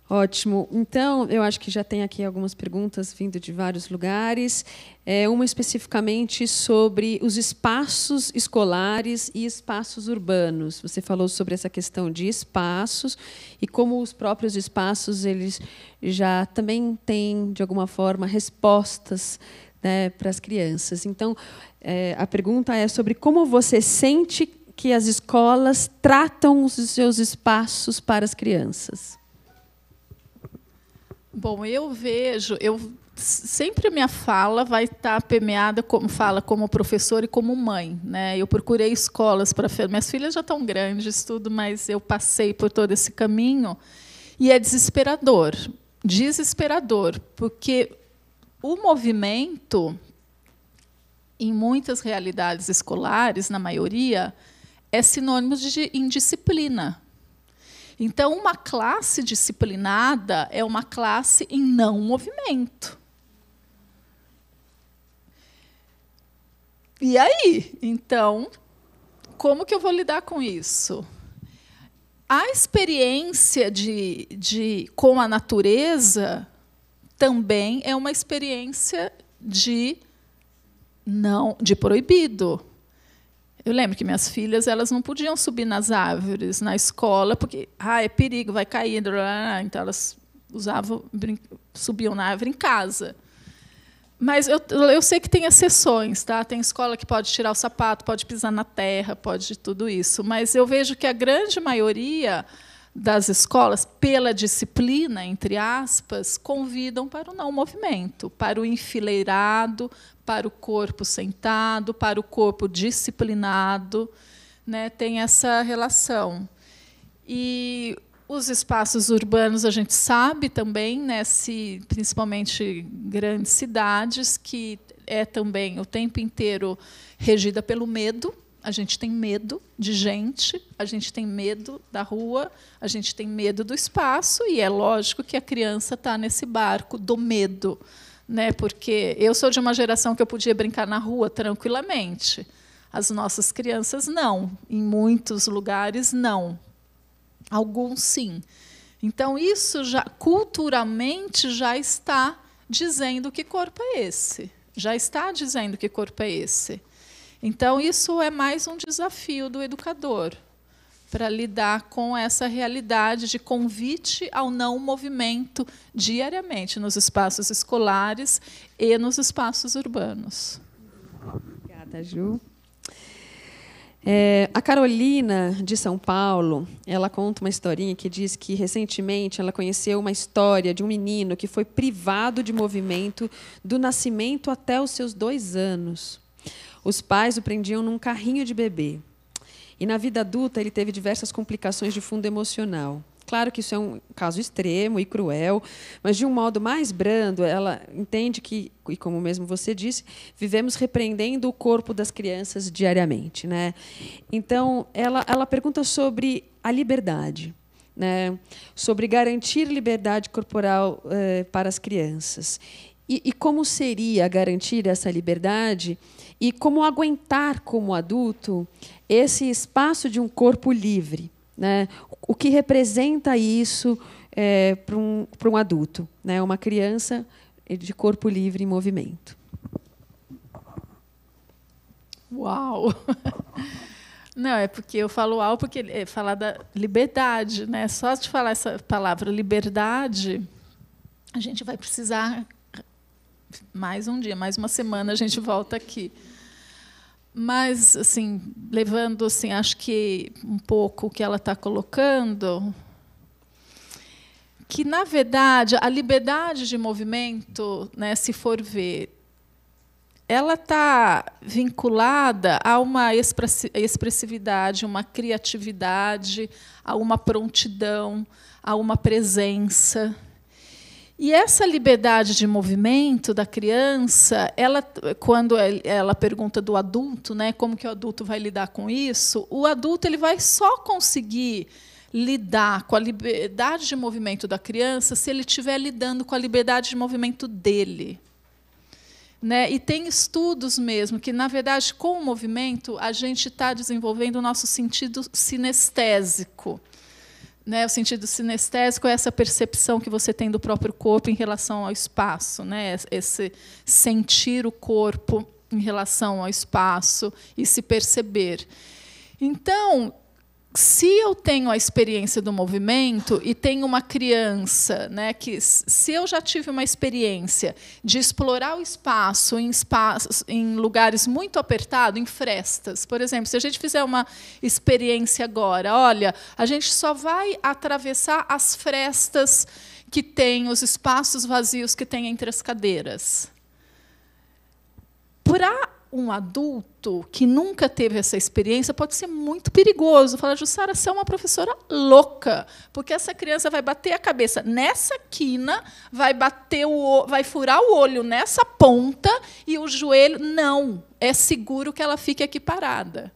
Ótimo. Então, eu acho que já tem aqui algumas perguntas vindo de vários lugares. É, uma especificamente sobre os espaços escolares e espaços urbanos. Você falou sobre essa questão de espaços e como os próprios espaços eles já também têm de alguma forma respostas né, para as crianças. Então, é, a pergunta é sobre como você sente que as escolas tratam os seus espaços para as crianças. Bom, eu vejo, eu sempre a minha fala vai estar tá permeada como fala como professor e como mãe, né? Eu procurei escolas para minhas filhas já estão grandes, tudo, mas eu passei por todo esse caminho e é desesperador, desesperador, porque o movimento em muitas realidades escolares, na maioria, é sinônimo de indisciplina. Então, uma classe disciplinada é uma classe em não movimento. E aí? Então, como que eu vou lidar com isso? A experiência de, de com a natureza também é uma experiência de não de proibido. Eu lembro que minhas filhas elas não podiam subir nas árvores na escola porque ah é perigo, vai cair, blá, blá. então elas usavam subiam na árvore em casa. Mas eu, eu sei que tem exceções, tá? Tem escola que pode tirar o sapato, pode pisar na terra, pode tudo isso. Mas eu vejo que a grande maioria das escolas, pela disciplina, entre aspas, convidam para o não movimento, para o enfileirado, para o corpo sentado, para o corpo disciplinado, né? tem essa relação. E os espaços urbanos, a gente sabe também, né, se, principalmente grandes cidades, que é também o tempo inteiro regida pelo medo. A gente tem medo de gente, a gente tem medo da rua, a gente tem medo do espaço, e é lógico que a criança está nesse barco do medo né? Porque eu sou de uma geração que eu podia brincar na rua tranquilamente. As nossas crianças não, em muitos lugares não. Alguns sim. Então isso já culturalmente já está dizendo que corpo é esse. Já está dizendo que corpo é esse. Então isso é mais um desafio do educador, para lidar com essa realidade de convite ao não movimento diariamente nos espaços escolares e nos espaços urbanos. Obrigada, Ju. É, a Carolina de São Paulo, ela conta uma historinha que diz que recentemente ela conheceu uma história de um menino que foi privado de movimento do nascimento até os seus dois anos. Os pais o prendiam num carrinho de bebê. E na vida adulta ele teve diversas complicações de fundo emocional. Claro que isso é um caso extremo e cruel, mas de um modo mais brando, ela entende que, e como mesmo você disse, vivemos repreendendo o corpo das crianças diariamente, né? Então, ela ela pergunta sobre a liberdade. Né, sobre garantir liberdade corporal eh, para as crianças. E, e, como seria garantir essa liberdade e como aguentar como adulto esse espaço de um corpo livre, né? O que representa isso é, para um, um adulto, né? Uma criança de corpo livre em movimento. Uau! Não, é porque eu falo uau porque é falar da liberdade, né? Só de falar essa palavra liberdade, a gente vai precisar mais um dia, mais uma semana a gente volta aqui. Mas, assim, levando, assim, acho que um pouco o que ela está colocando, que, na verdade, a liberdade de movimento, né, se for ver, ela está vinculada a uma expressividade, uma criatividade, a uma prontidão, a uma presença. E essa liberdade de movimento da criança, ela, quando é, ela pergunta do adulto, né, como que o adulto vai lidar com isso, o adulto ele vai só conseguir lidar com a liberdade de movimento da criança se ele estiver lidando com a liberdade de movimento dele. Né? E tem estudos mesmo que, na verdade, com o movimento, a gente está desenvolvendo o nosso sentido sinestésico né, o sentido sinestésico é essa percepção que você tem do próprio corpo em relação ao espaço, né, esse sentir o corpo em relação ao espaço e se perceber. Então, se eu tenho a experiência do movimento e tenho uma criança, né, que se eu já tive uma experiência de explorar o espaço em, espaços, em lugares muito apertados, em frestas, por exemplo, se a gente fizer uma experiência agora, olha, a gente só vai atravessar as frestas que tem, os espaços vazios que tem entre as cadeiras. Para um adulto que nunca teve essa experiência pode ser muito perigoso. Falar, Jussara, você é uma professora louca, porque essa criança vai bater a cabeça nessa quina, vai bater o, vai furar o olho nessa ponta e o joelho. Não, é seguro que ela fique aqui parada.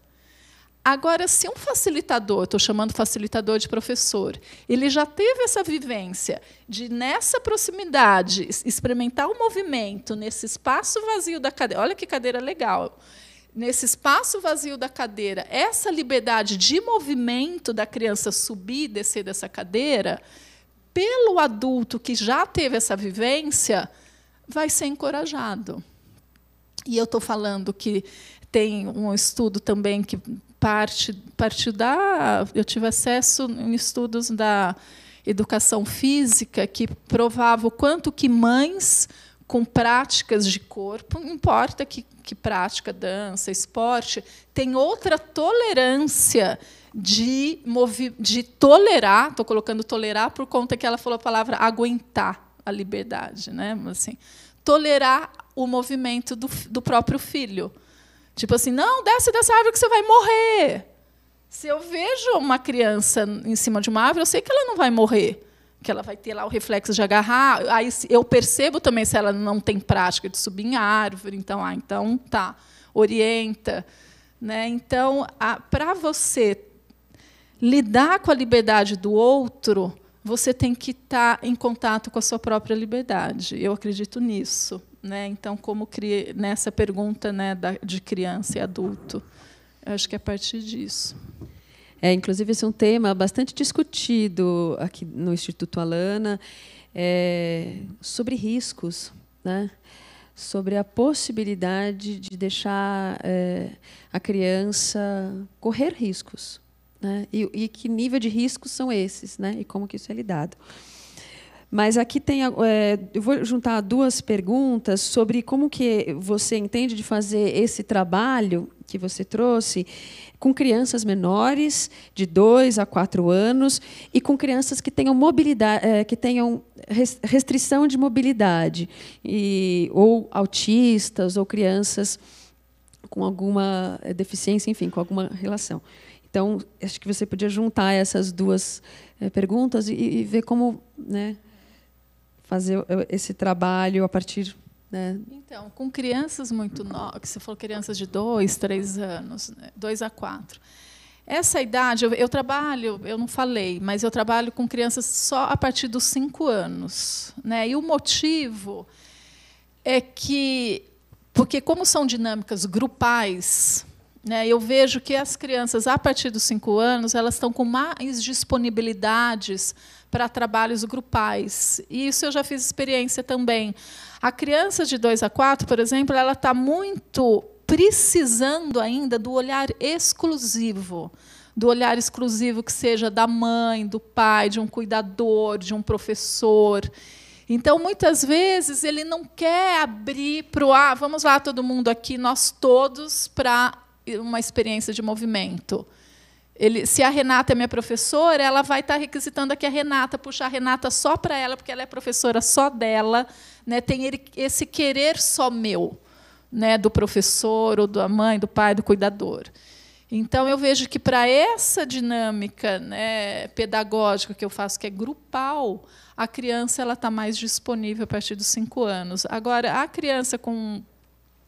Agora, se um facilitador, estou chamando facilitador de professor, ele já teve essa vivência de, nessa proximidade, experimentar o movimento nesse espaço vazio da cadeira. Olha que cadeira legal! Nesse espaço vazio da cadeira, essa liberdade de movimento da criança subir e descer dessa cadeira, pelo adulto que já teve essa vivência, vai ser encorajado. E eu estou falando que tem um estudo também que parte, parte da. Eu tive acesso em estudos da educação física que provava o quanto que mães com práticas de corpo, não importa que, que prática, dança, esporte, tem outra tolerância de, movi de tolerar, estou colocando tolerar por conta que ela falou a palavra aguentar a liberdade, né? Assim, tolerar o movimento do, do próprio filho. Tipo assim, não, desce dessa árvore que você vai morrer. Se eu vejo uma criança em cima de uma árvore, eu sei que ela não vai morrer, que ela vai ter lá o reflexo de agarrar. Aí eu percebo também se ela não tem prática de subir em árvore, então, ah, então tá, orienta, né? Então, para você lidar com a liberdade do outro, você tem que estar tá em contato com a sua própria liberdade. Eu acredito nisso. Né? Então, como cri... nessa pergunta né, de criança e adulto, Eu acho que é a partir disso. É, inclusive, esse é um tema bastante discutido aqui no Instituto Alana, é, sobre riscos, né? sobre a possibilidade de deixar é, a criança correr riscos. Né? E, e que nível de riscos são esses, né? e como que isso é lidado. Mas aqui tem, é, eu vou juntar duas perguntas sobre como que você entende de fazer esse trabalho que você trouxe com crianças menores de 2 a 4 anos e com crianças que tenham mobilidade, é, que tenham restrição de mobilidade e ou autistas ou crianças com alguma é, deficiência, enfim, com alguma relação. Então, acho que você podia juntar essas duas é, perguntas e, e ver como, né, fazer esse trabalho a partir né? Então, com crianças muito novas, que você falou crianças de dois, três anos, né? dois a quatro. Essa idade, eu, eu, trabalho, eu não falei, mas eu trabalho com crianças só a partir dos cinco anos. Né? E o motivo é que, porque como são dinâmicas grupais, né, eu vejo que as crianças, a partir dos cinco anos, elas estão com mais disponibilidades para trabalhos grupais. E isso eu já fiz experiência também. A criança de 2 a 4, por exemplo, ela está muito precisando ainda do olhar exclusivo do olhar exclusivo que seja da mãe, do pai, de um cuidador, de um professor. Então, muitas vezes, ele não quer abrir para o ah, vamos lá, todo mundo aqui, nós todos, para uma experiência de movimento. Ele, se a Renata é minha professora, ela vai estar tá requisitando aqui a Renata, puxar a Renata só para ela, porque ela é professora só dela. Né? Tem ele, esse querer só meu, né? do professor, ou da mãe, do pai, do cuidador. Então, eu vejo que para essa dinâmica né, pedagógica que eu faço, que é grupal, a criança ela está mais disponível a partir dos cinco anos. Agora, a criança com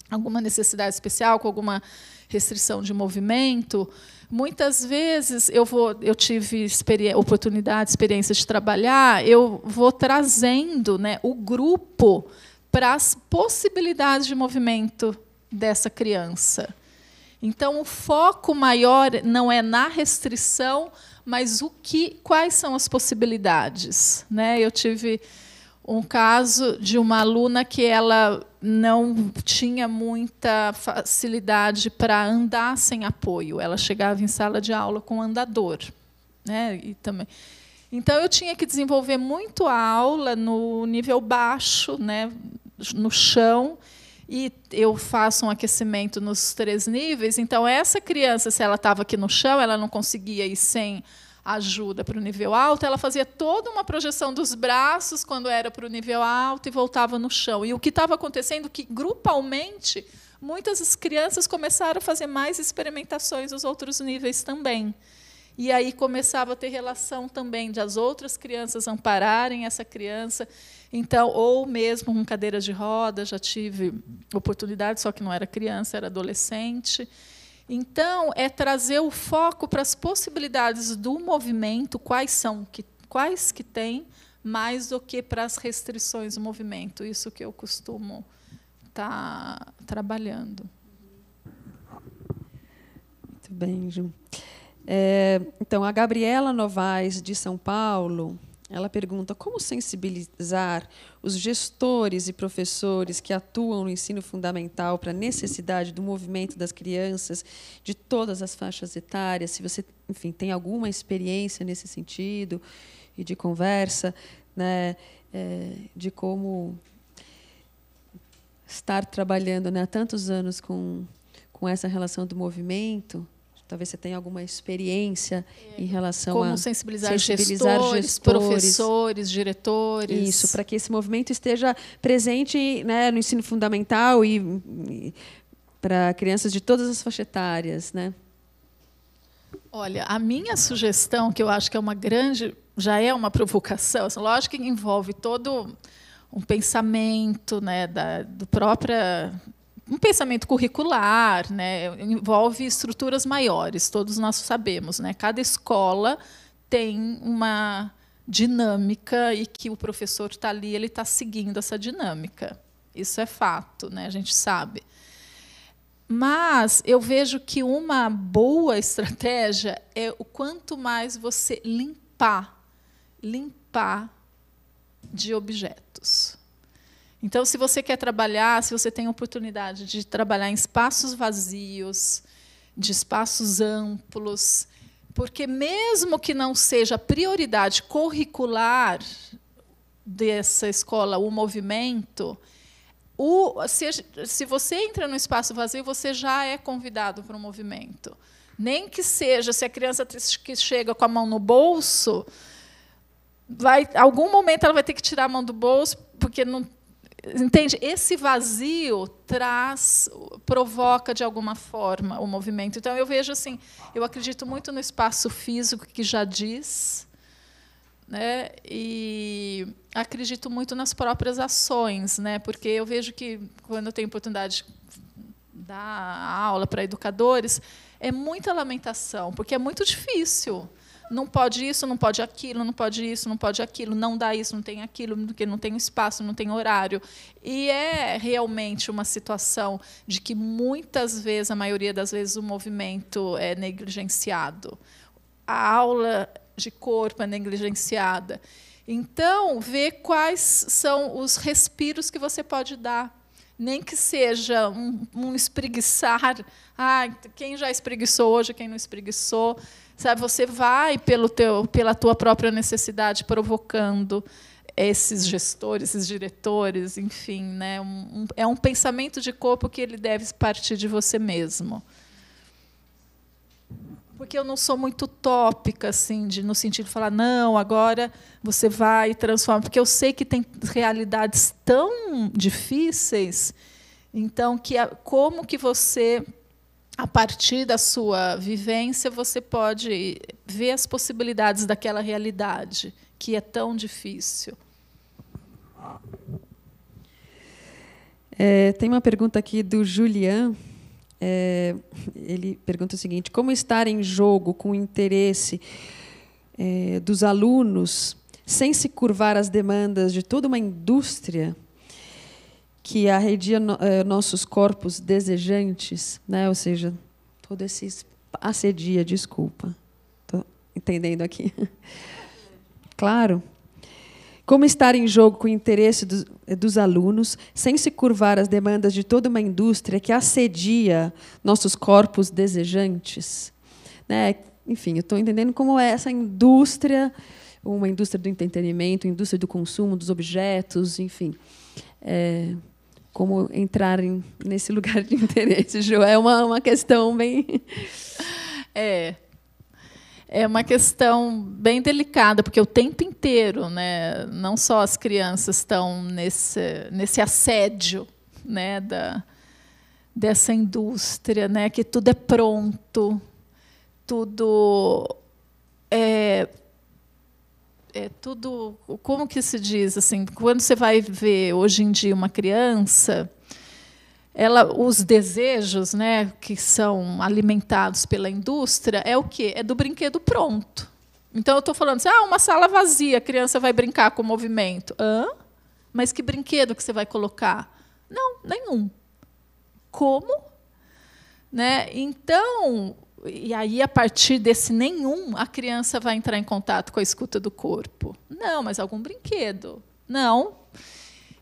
alguma necessidade especial, com alguma restrição de movimento, Muitas vezes eu vou, eu tive oportunidade, experiência de trabalhar, eu vou trazendo, né, o grupo para as possibilidades de movimento dessa criança. Então, o foco maior não é na restrição, mas o que, quais são as possibilidades, né? Eu tive um caso de uma aluna que ela não tinha muita facilidade para andar sem apoio. Ela chegava em sala de aula com andador, né? E também. Então eu tinha que desenvolver muito a aula no nível baixo, né? No chão. E eu faço um aquecimento nos três níveis. Então essa criança, se ela estava aqui no chão, ela não conseguia ir sem ajuda para o nível alto, ela fazia toda uma projeção dos braços quando era para o nível alto e voltava no chão. E o que estava acontecendo é que grupalmente muitas crianças começaram a fazer mais experimentações nos outros níveis também. E aí começava a ter relação também de as outras crianças ampararem essa criança. Então, ou mesmo com cadeiras de roda, já tive oportunidade, só que não era criança, era adolescente. Então, é trazer o foco para as possibilidades do movimento, quais são, que, quais que tem, mais do que para as restrições do movimento. Isso que eu costumo estar tá trabalhando. Muito bem, Ju. É, então, a Gabriela Novaes, de São Paulo, ela pergunta como sensibilizar os gestores e professores que atuam no ensino fundamental para a necessidade do movimento das crianças de todas as faixas etárias. Se você, enfim, tem alguma experiência nesse sentido e de conversa, né, é, de como estar trabalhando né, há tantos anos com, com essa relação do movimento Talvez você tenha alguma experiência é. em relação Como a sensibilizar, sensibilizar gestores, gestores, professores, diretores. Isso, para que esse movimento esteja presente né, no ensino fundamental e, e para crianças de todas as faixas etárias, né? Olha, a minha sugestão, que eu acho que é uma grande, já é uma provocação, assim, lógico que envolve todo um pensamento né, da, do própria um pensamento curricular, né? envolve estruturas maiores, todos nós sabemos. Né? Cada escola tem uma dinâmica e que o professor está ali, ele está seguindo essa dinâmica. Isso é fato, né? a gente sabe. Mas eu vejo que uma boa estratégia é o quanto mais você limpar, limpar de objetos então, se você quer trabalhar, se você tem oportunidade de trabalhar em espaços vazios, de espaços amplos, porque mesmo que não seja prioridade curricular dessa escola o movimento, o, se, se você entra no espaço vazio, você já é convidado para o movimento. Nem que seja, se a criança que chega com a mão no bolso, vai, algum momento ela vai ter que tirar a mão do bolso, porque não Entende? Esse vazio traz, provoca de alguma forma o movimento. Então eu vejo assim, eu acredito muito no espaço físico que já diz, né? E acredito muito nas próprias ações, né? Porque eu vejo que quando eu tenho oportunidade de dar aula para educadores, é muita lamentação, porque é muito difícil não pode isso, não pode aquilo, não pode isso, não pode aquilo, não dá isso, não tem aquilo, porque não tem espaço, não tem horário. E é realmente uma situação de que muitas vezes, a maioria das vezes, o movimento é negligenciado. A aula de corpo é negligenciada. Então, ver quais são os respiros que você pode dar nem que seja um, um, espreguiçar. Ah, quem já espreguiçou hoje, quem não espreguiçou. Sabe, você vai pelo teu, pela tua própria necessidade provocando esses gestores, esses diretores, enfim, né? Um, um, é um pensamento de corpo que ele deve partir de você mesmo. Porque eu não sou muito tópica, assim, de, no sentido de falar, não, agora você vai transformar. Porque eu sei que tem realidades tão difíceis, então, que como que você a partir da sua vivência, você pode ver as possibilidades daquela realidade que é tão difícil. É, tem uma pergunta aqui do Julian. É, ele pergunta o seguinte: como estar em jogo com o interesse é, dos alunos, sem se curvar às demandas de toda uma indústria que arredia no, eh, nossos corpos desejantes, né? ou seja, todo esse assedia, desculpa. Estou entendendo aqui. claro. Como estar em jogo com o interesse dos, eh, dos, alunos, sem se curvar às demandas de toda uma indústria que assedia nossos corpos desejantes? Né? Enfim, eu estou entendendo como é essa indústria, uma indústria do entretenimento, indústria do consumo, dos objetos, enfim. É, como entrarem nesse lugar de interesse, Ju. É uma, uma questão bem. É. É uma questão bem delicada, porque o tempo inteiro, né, não só as crianças estão nesse, nesse assédio né, da, dessa indústria, né, que tudo é pronto, tudo é, é tudo. Como que se diz assim? Quando você vai ver hoje em dia uma criança, ela, os desejos, né, que são alimentados pela indústria, é o quê? É do brinquedo pronto. Então eu estou falando assim, ah, uma sala vazia, a criança vai brincar com o movimento. Hã? Mas que brinquedo que você vai colocar? Não, nenhum. Como? Né? Então, e aí, a partir desse nenhum, a criança vai entrar em contato com a escuta do corpo. Não, mas algum brinquedo. Não.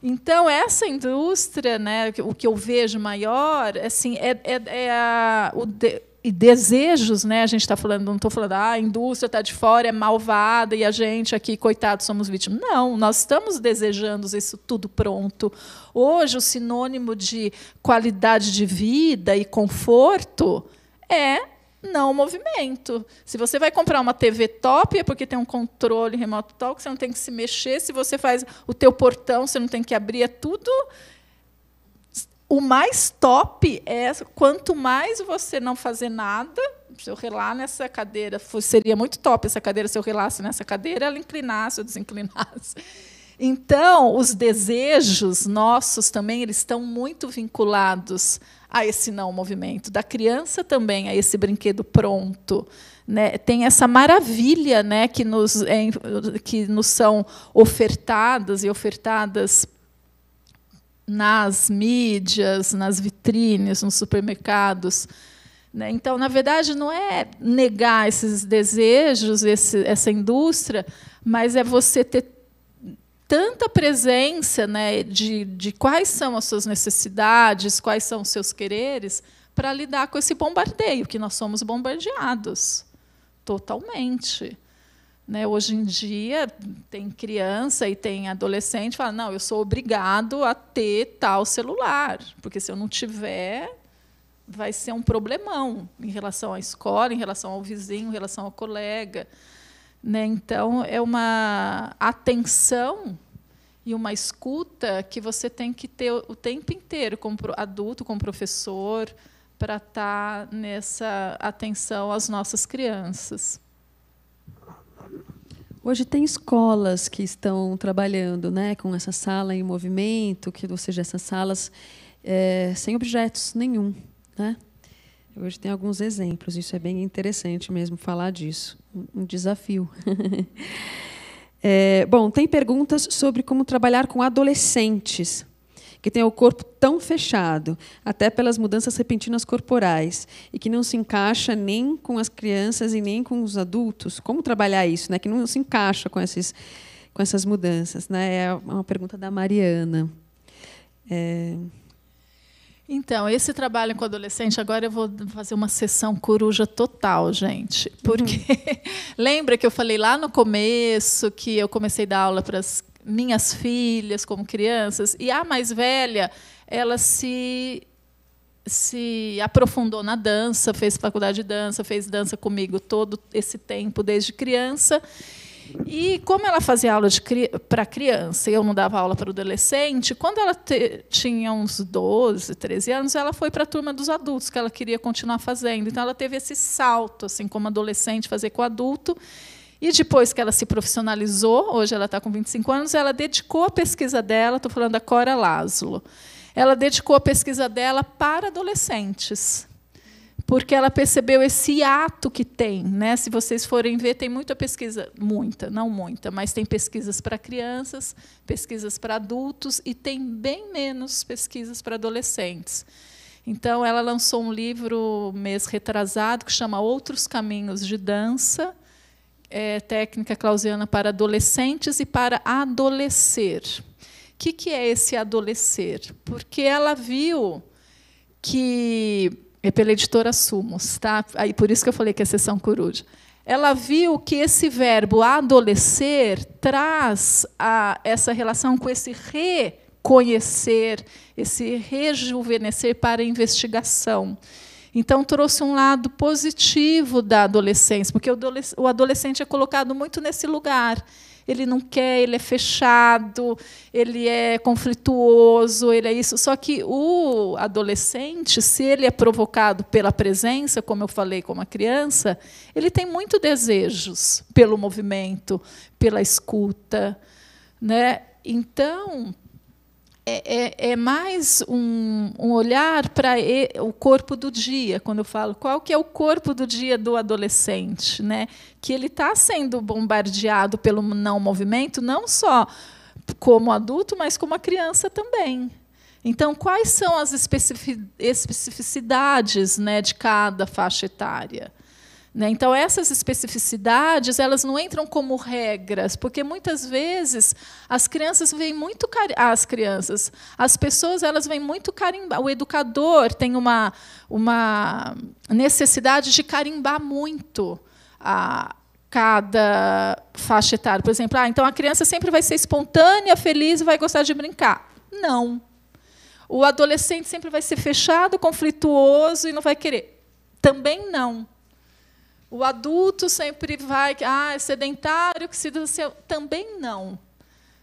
Então, essa indústria, né, o que eu vejo maior assim, é, é, é a, o de, e desejos, né? A gente está falando, não estou falando, ah, a indústria está de fora, é malvada, e a gente aqui, coitados, somos vítimas. Não, nós estamos desejando isso tudo pronto. Hoje, o sinônimo de qualidade de vida e conforto é não o movimento. Se você vai comprar uma TV top, é porque tem um controle remoto tal, que você não tem que se mexer. Se você faz o teu portão, você não tem que abrir, é tudo. O mais top é quanto mais você não fazer nada, se eu relar nessa cadeira, seria muito top essa cadeira, se eu relasse nessa cadeira, ela inclinasse ou desinclinasse. Então, os desejos nossos também, eles estão muito vinculados a esse não movimento, da criança também a esse brinquedo pronto. Né? Tem essa maravilha né, que, nos, é, que nos são ofertadas e ofertadas nas mídias, nas vitrines, nos supermercados. Né? Então, na verdade, não é negar esses desejos, esse, essa indústria, mas é você ter tanta presença né, de, de quais são as suas necessidades, quais são os seus quereres, para lidar com esse bombardeio, que nós somos bombardeados totalmente. Né, hoje em dia, tem criança e tem adolescente que fala: não, eu sou obrigado a ter tal celular, porque se eu não tiver, vai ser um problemão em relação à escola, em relação ao vizinho, em relação ao colega. Né? Então, é uma atenção e uma escuta que você tem que ter o tempo inteiro, como adulto, como professor, para estar tá nessa atenção às nossas crianças. Hoje tem escolas que estão trabalhando né, com essa sala em movimento, que, ou seja, essas salas é, sem objetos nenhum. Né? Hoje tem alguns exemplos, isso é bem interessante mesmo falar disso. Um desafio. é, bom, tem perguntas sobre como trabalhar com adolescentes que têm o corpo tão fechado, até pelas mudanças repentinas corporais, e que não se encaixa nem com as crianças e nem com os adultos. Como trabalhar isso, né? Que não se encaixa com esses com essas mudanças, né? É uma pergunta da Mariana. É... Então, esse trabalho com adolescente, agora eu vou fazer uma sessão coruja total, gente. Porque uhum. lembra que eu falei lá no começo que eu comecei a dar aula para as minhas filhas como crianças, e a mais velha, ela se se aprofundou na dança, fez faculdade de dança, fez dança comigo todo esse tempo desde criança. E como ela fazia aula para criança e eu não dava aula para o adolescente, quando ela tinha uns 12, 13 anos, ela foi para a turma dos adultos, que ela queria continuar fazendo. Então, ela teve esse salto, assim, como adolescente, fazer com adulto. E depois que ela se profissionalizou, hoje ela está com 25 anos, ela dedicou a pesquisa dela, estou falando da Cora Lázulo. ela dedicou a pesquisa dela para adolescentes porque ela percebeu esse ato que tem. Né? Se vocês forem ver, tem muita pesquisa, muita, não muita, mas tem pesquisas para crianças, pesquisas para adultos e tem bem menos pesquisas para adolescentes. Então, ela lançou um livro mês retrasado que chama Outros Caminhos de Dança, é, técnica clausiana para adolescentes e para adolecer. O que, que é esse adolecer? Porque ela viu que é pela editora Sumos, tá? Aí por isso que eu falei que é sessão coruja. Ela viu que esse verbo adolecer traz a, essa relação com esse reconhecer, esse rejuvenescer para investigação. Então, trouxe um lado positivo da adolescência, porque o adolescente é colocado muito nesse lugar ele não quer, ele é fechado, ele é conflituoso, ele é isso. Só que o adolescente, se ele é provocado pela presença, como eu falei, como a criança, ele tem muito desejos pelo movimento, pela escuta, né? Então, é, é, é, mais um, um olhar para o corpo do dia, quando eu falo qual que é o corpo do dia do adolescente, né? que ele está sendo bombardeado pelo não movimento, não só como adulto, mas como a criança também. Então, quais são as especificidades né, de cada faixa etária? Né? Então, essas especificidades elas não entram como regras, porque muitas vezes as crianças vêm muito cari... Ah, as crianças, as pessoas elas vêm muito carimbar. O educador tem uma, uma necessidade de carimbar muito a cada faixa etária. Por exemplo, ah, então a criança sempre vai ser espontânea, feliz e vai gostar de brincar. Não. O adolescente sempre vai ser fechado, conflituoso e não vai querer. Também não. O adulto sempre vai, ah, é sedentário, que se também não.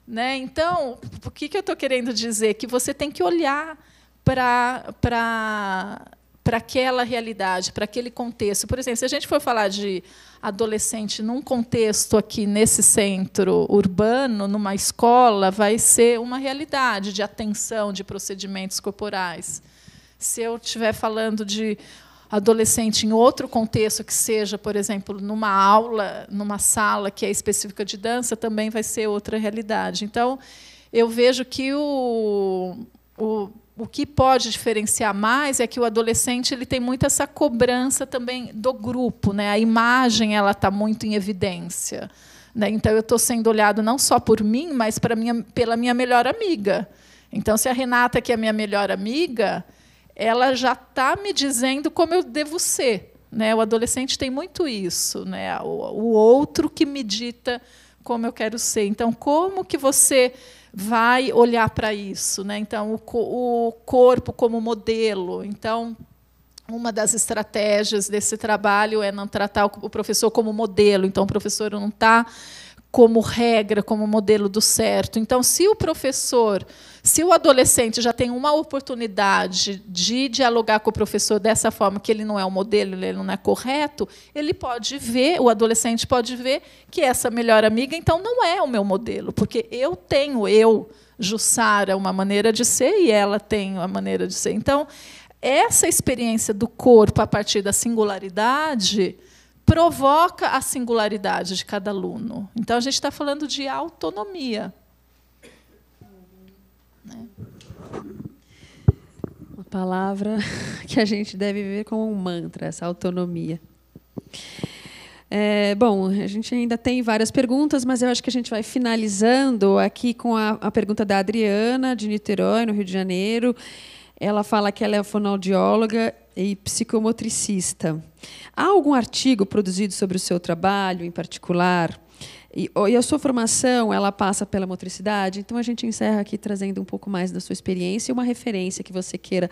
Né? Então, o que, que eu estou querendo dizer? Que você tem que olhar para aquela realidade, para aquele contexto. Por exemplo, se a gente for falar de adolescente num contexto aqui nesse centro urbano, numa escola, vai ser uma realidade de atenção, de procedimentos corporais. Se eu estiver falando de adolescente em outro contexto que seja, por exemplo, numa aula, numa sala que é específica de dança, também vai ser outra realidade. Então, eu vejo que o, o, o que pode diferenciar mais é que o adolescente ele tem muito essa cobrança também do grupo, né? A imagem ela está muito em evidência, né? Então eu estou sendo olhado não só por mim, mas minha, pela minha melhor amiga. Então se a Renata que é a minha melhor amiga, ela já está me dizendo como eu devo ser. Né? O adolescente tem muito isso, né? o, o outro que me dita como eu quero ser. Então, como que você vai olhar para isso? Né? Então, o, o corpo como modelo. Então, uma das estratégias desse trabalho é não tratar o professor como modelo. Então, o professor não está como regra, como modelo do certo. Então, se o professor se o adolescente já tem uma oportunidade de dialogar com o professor dessa forma, que ele não é o modelo, ele não é correto, ele pode ver, o adolescente pode ver que essa melhor amiga, então, não é o meu modelo, porque eu tenho, eu, Jussara, uma maneira de ser e ela tem a maneira de ser. Então, essa experiência do corpo a partir da singularidade provoca a singularidade de cada aluno. Então, a gente está falando de autonomia. palavra que a gente deve viver como um mantra, essa autonomia. É, bom, a gente ainda tem várias perguntas, mas eu acho que a gente vai finalizando aqui com a, a pergunta da Adriana, de Niterói, no Rio de Janeiro. Ela fala que ela é fonoaudióloga e psicomotricista. Há algum artigo produzido sobre o seu trabalho em particular? E, e a sua formação, ela passa pela motricidade, então a gente encerra aqui trazendo um pouco mais da sua experiência e uma referência que você queira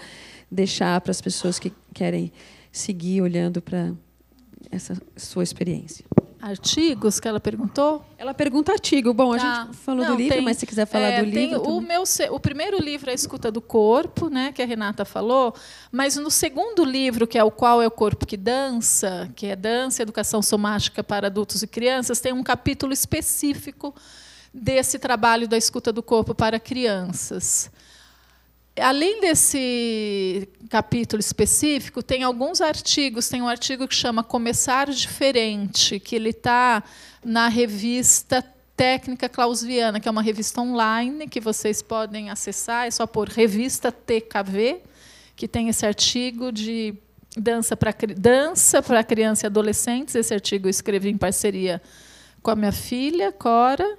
deixar para as pessoas que querem seguir olhando para essa sua experiência artigos que ela perguntou? Ela pergunta artigo. Bom, tá. a gente falou Não, do livro, tem, mas se quiser falar é, do livro. o, meu, o primeiro livro é A Escuta do Corpo, né, que a Renata falou, mas no segundo livro, que é O Qual é o Corpo que Dança, que é Dança, Educação Somática para Adultos e Crianças, tem um capítulo específico desse trabalho da escuta do corpo para crianças além desse capítulo específico, tem alguns artigos. Tem um artigo que chama Começar Diferente, que ele está na revista Técnica Clausiana, que é uma revista online que vocês podem acessar. É só por revista TKV, que tem esse artigo de dança para dança para criança e adolescentes. Esse artigo eu escrevi em parceria com a minha filha Cora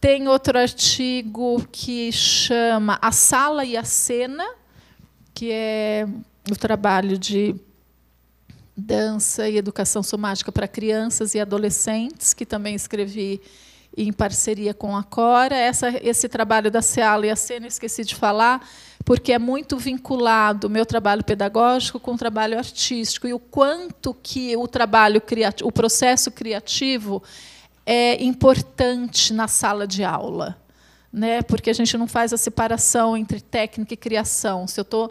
tem outro artigo que chama A Sala e a Cena, que é o trabalho de dança e educação somática para crianças e adolescentes, que também escrevi em parceria com a Cora. Essa, esse trabalho da Seala e a Cena, esqueci de falar, porque é muito vinculado o meu trabalho pedagógico com o trabalho artístico e o quanto que o trabalho criativo, o processo criativo é importante na sala de aula, né? porque a gente não faz a separação entre técnica e criação. Se eu estou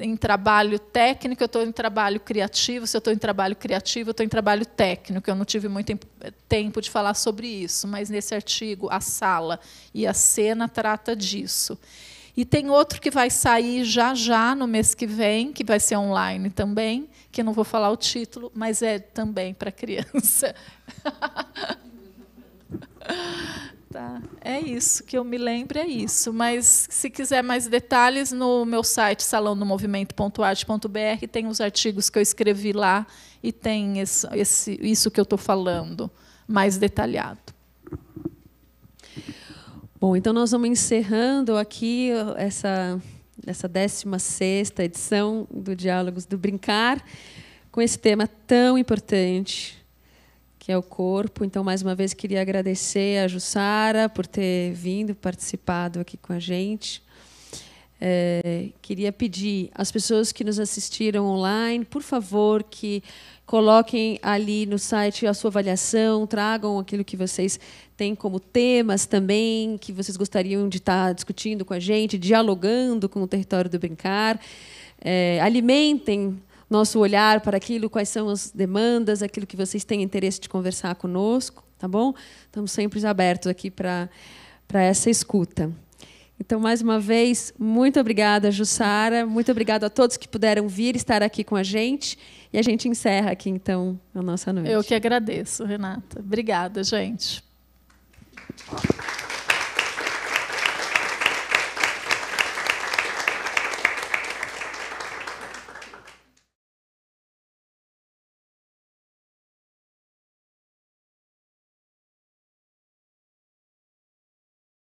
em trabalho técnico, eu estou em trabalho criativo. Se eu estou em trabalho criativo, eu estou em trabalho técnico. Eu não tive muito eh, tempo de falar sobre isso, mas nesse artigo, a sala e a cena trata disso. E tem outro que vai sair já já no mês que vem, que vai ser online também, que eu não vou falar o título, mas é também para criança. Tá. É isso, que eu me lembro é isso. Mas se quiser mais detalhes, no meu site salãodomovimento.arte.br tem os artigos que eu escrevi lá e tem esse, esse isso que eu estou falando mais detalhado. Bom, então nós vamos encerrando aqui essa, essa 16 edição do Diálogos do Brincar com esse tema tão importante que é o corpo. Então, mais uma vez, queria agradecer a Jussara por ter vindo, participado aqui com a gente. É, queria pedir às pessoas que nos assistiram online, por favor, que coloquem ali no site a sua avaliação, tragam aquilo que vocês têm como temas também, que vocês gostariam de estar discutindo com a gente, dialogando com o território do brincar. É, alimentem nosso olhar para aquilo, quais são as demandas, aquilo que vocês têm interesse de conversar conosco, tá bom? Estamos sempre abertos aqui para essa escuta. Então, mais uma vez, muito obrigada, Jussara. Muito obrigada a todos que puderam vir estar aqui com a gente. E a gente encerra aqui, então, a nossa noite. Eu que agradeço, Renata. Obrigada, gente.